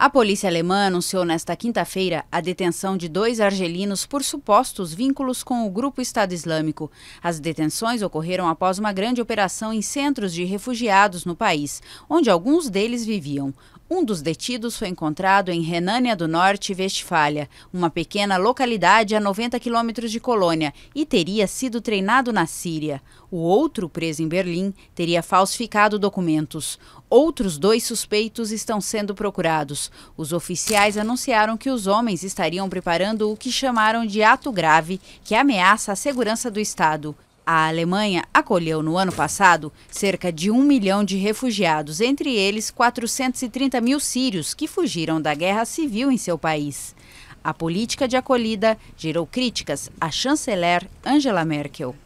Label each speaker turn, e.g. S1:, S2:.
S1: A polícia alemã anunciou nesta quinta-feira a detenção de dois argelinos por supostos vínculos com o grupo Estado Islâmico. As detenções ocorreram após uma grande operação em centros de refugiados no país, onde alguns deles viviam. Um dos detidos foi encontrado em Renânia do Norte, Vestfália, uma pequena localidade a 90 quilômetros de Colônia, e teria sido treinado na Síria. O outro, preso em Berlim, teria falsificado documentos. Outros dois suspeitos estão sendo procurados. Os oficiais anunciaram que os homens estariam preparando o que chamaram de ato grave, que ameaça a segurança do Estado. A Alemanha acolheu no ano passado cerca de um milhão de refugiados, entre eles 430 mil sírios que fugiram da guerra civil em seu país. A política de acolhida gerou críticas à chanceler Angela Merkel.